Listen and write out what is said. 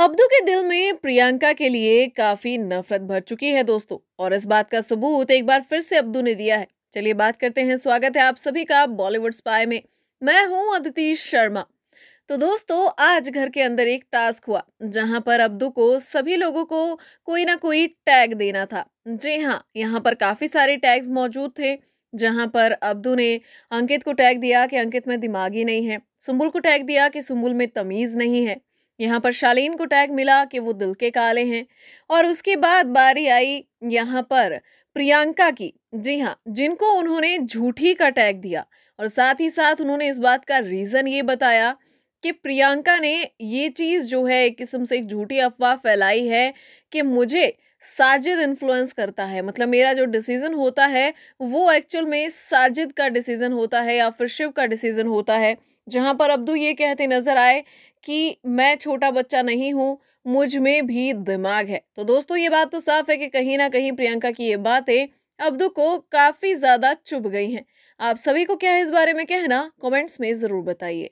Abdu के दिल में प्रियंका के लिए काफी नफरत भर चुकी है दोस्तों और इस बात का सबूत एक बार फिर से अब्दू ने दिया है चलिए बात करते हैं स्वागत है आप सभी का बॉलीवुड स्पाई में मैं हूं अदिति शर्मा तो दोस्तों आज घर के अंदर एक टास्क हुआ जहां पर अब्दू को सभी लोगों को कोई ना कोई टैग देना था जी हाँ यहाँ पर काफी सारे टैग्स मौजूद थे जहां पर अब्दू ने अंकित को टैग दिया कि अंकित में दिमागी नहीं है सुम्बुल को टैग दिया कि सुम्बुल में तमीज़ नहीं है यहाँ पर शालीन को टैग मिला कि वो दिल के काले हैं और उसके बाद बारी आई यहाँ पर प्रियंका की जी हाँ जिनको उन्होंने झूठी का टैग दिया और साथ ही साथ उन्होंने इस बात का रीज़न ये बताया कि प्रियंका ने ये चीज़ जो है एक किस्म से एक झूठी अफवाह फैलाई है कि मुझे साजिद इन्फ्लुएंस करता है मतलब मेरा जो डिसीज़न होता है वो एक्चुअल में साजिद का डिसीज़न होता है या फिर शिव का डिसीज़न होता है जहाँ पर अब्दू ये कहते नजर आए कि मैं छोटा बच्चा नहीं हूँ मुझ में भी दिमाग है तो दोस्तों ये बात तो साफ है कि कहीं ना कहीं प्रियंका की ये बातें अब्दू को काफ़ी ज़्यादा चुभ गई हैं आप सभी को क्या है इस बारे में कहना कमेंट्स में ज़रूर बताइए